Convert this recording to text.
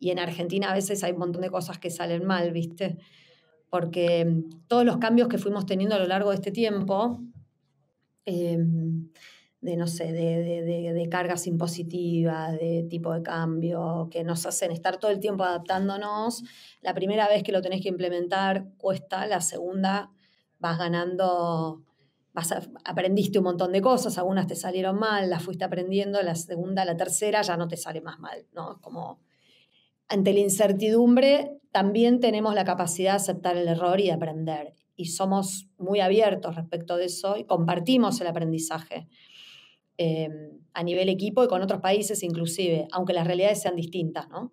Y en Argentina a veces hay un montón de cosas que salen mal, ¿viste? Porque mm, todos los cambios que fuimos teniendo a lo largo de este tiempo, em, de no sé, de, cargas impositivas, de tipo de cambio, que nos hacen estar todo el tiempo adaptándonos. La primera vez que lo tenés que implementar cuesta, la segunda vas ganando, vas aprendiste un montón de cosas, algunas te salieron mal, las fuiste aprendiendo, la segunda, la tercera ya no te sale más mal, ¿no? como ante la incertidumbre también tenemos la capacidad de aceptar el error y de aprender. Y somos muy abiertos respecto de eso y compartimos el aprendizaje eh, a nivel equipo y con otros países inclusive, aunque las realidades sean distintas, ¿no?